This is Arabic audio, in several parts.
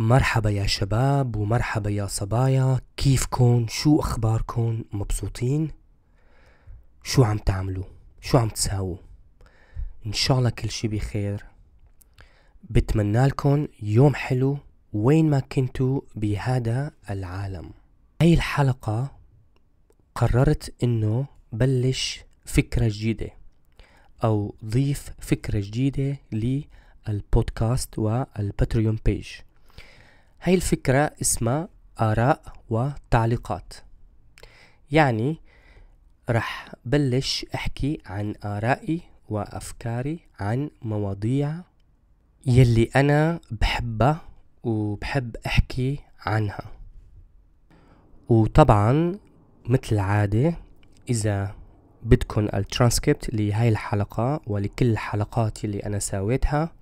مرحبا يا شباب ومرحبا يا صبايا كيفكن شو اخباركن مبسوطين شو عم تعملوا شو عم تساووا ان شاء الله كل شي بخير بتمنى لكم يوم حلو وين ما كنتوا بهذا العالم هاي الحلقة قررت انه بلش فكرة جديدة او ضيف فكرة جديدة للبودكاست والباتريون بيج هاي الفكرة اسمها آراء وتعليقات يعني رح بلش أحكي عن آرائي وأفكاري عن مواضيع يلي أنا بحبها وبحب أحكي عنها وطبعا مثل العادة إذا بدكن الترانسكريبت لهاي الحلقة ولكل الحلقات اللي أنا ساويتها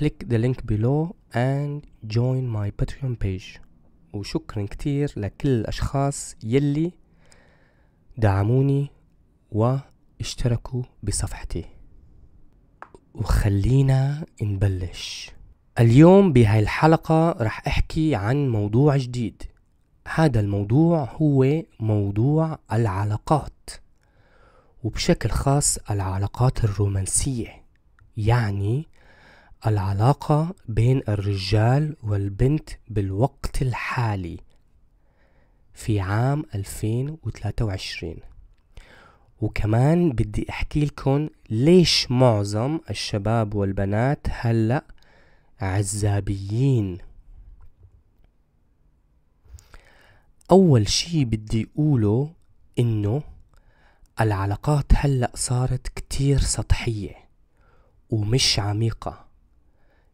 click the link below and join my Patreon page وشكرا كتير لكل الأشخاص يلي دعموني واشتركوا بصفحتي وخلينا نبلش اليوم بهاي الحلقة رح أحكي عن موضوع جديد هذا الموضوع هو موضوع العلاقات وبشكل خاص العلاقات الرومانسية يعني العلاقة بين الرجال والبنت بالوقت الحالي في عام 2023 وكمان بدي أحكي لكم ليش معظم الشباب والبنات هلأ عزابيين أول شي بدي أقوله إنه العلاقات هلأ صارت كتير سطحية ومش عميقة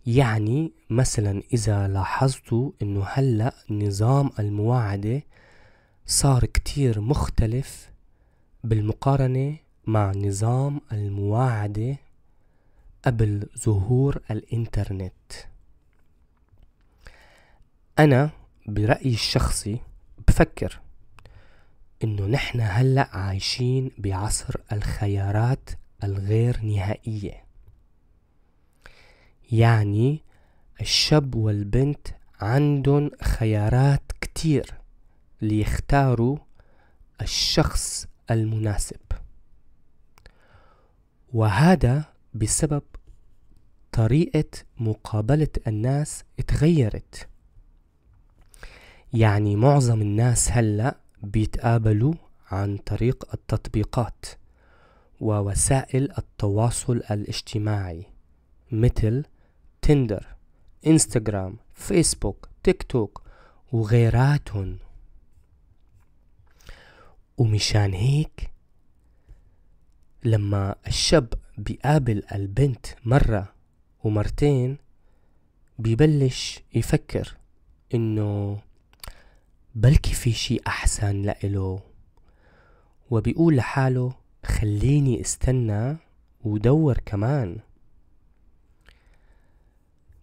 يعني مثلا إذا لاحظتوا إنه هلأ نظام المواعدة صار كتير مختلف بالمقارنة مع نظام المواعدة قبل ظهور الإنترنت أنا برأيي الشخصي بفكر إنه نحن هلأ عايشين بعصر الخيارات الغير نهائية يعني الشاب والبنت عندهم خيارات كتير ليختاروا الشخص المناسب وهذا بسبب طريقة مقابلة الناس اتغيرت يعني معظم الناس هلأ بيتقابلوا عن طريق التطبيقات ووسائل التواصل الاجتماعي مثل تندر انستغرام فيسبوك تيك توك وغيراتهم ومشان هيك لما الشاب بيقابل البنت مرة ومرتين ببلش يفكر انه بلكي في شي احسن لإله وبيقول لحاله خليني استنى ودور كمان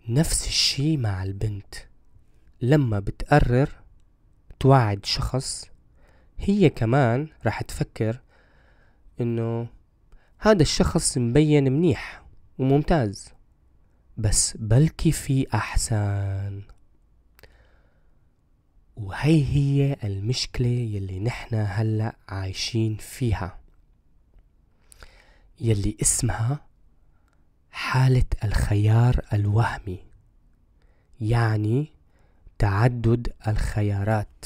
نفس الشي مع البنت لما بتقرر توعد شخص هي كمان رح تفكر انه هذا الشخص مبين منيح وممتاز بس بلكي في احسن وهي هي المشكلة يلي نحنا هلأ عايشين فيها يلي اسمها حالة الخيار الوهمي يعني تعدد الخيارات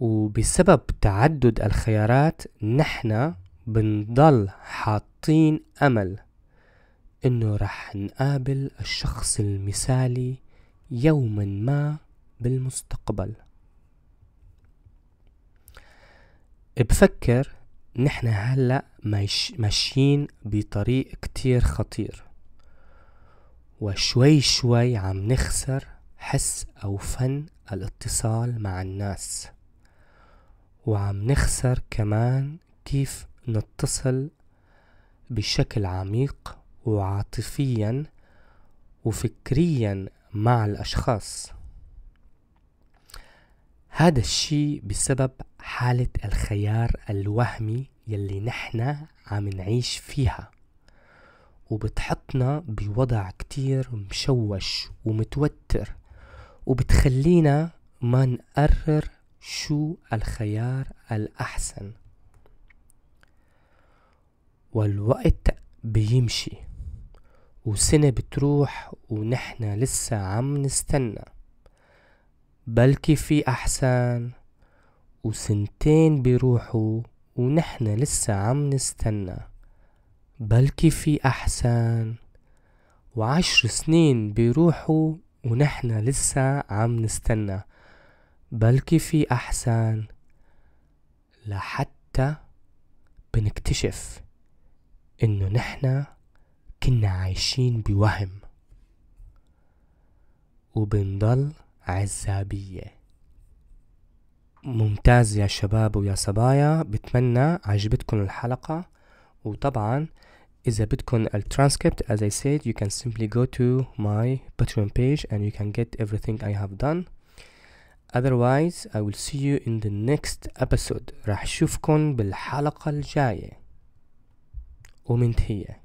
وبسبب تعدد الخيارات نحن بنضل حاطين أمل إنه رح نقابل الشخص المثالي يوما ما بالمستقبل بفكر نحن هلا ماشيين بطريق كتير خطير وشوي شوي عم نخسر حس أو فن الاتصال مع الناس وعم نخسر كمان كيف نتصل بشكل عميق وعاطفيا وفكريا مع الأشخاص هذا الشيء بسبب حالة الخيار الوهمي يلي نحن عم نعيش فيها وبتحطنا بوضع كتير مشوش ومتوتر وبتخلينا ما نقرر شو الخيار الأحسن والوقت بيمشي وسنة بتروح ونحن لسه عم نستنى بلكي في أحسن وسنتين بيروحوا ونحن لسه عم نستنى بلكي في أحسن وعشر سنين بيروحوا ونحن لسه عم نستنى بلكي في أحسن لحتى بنكتشف إنه نحن كنا عايشين بوهم وبنضل عزابية ممتاز يا شباب ويا صبايا بتمنى عجبتكم الحلقة وطبعا إذا بدكم الترانسكريبت as I said you can simply go to my Patreon page and you can get everything I have done otherwise I will see you in the next episode راح أشوفكم بالحلقة الجاية ومنتهيه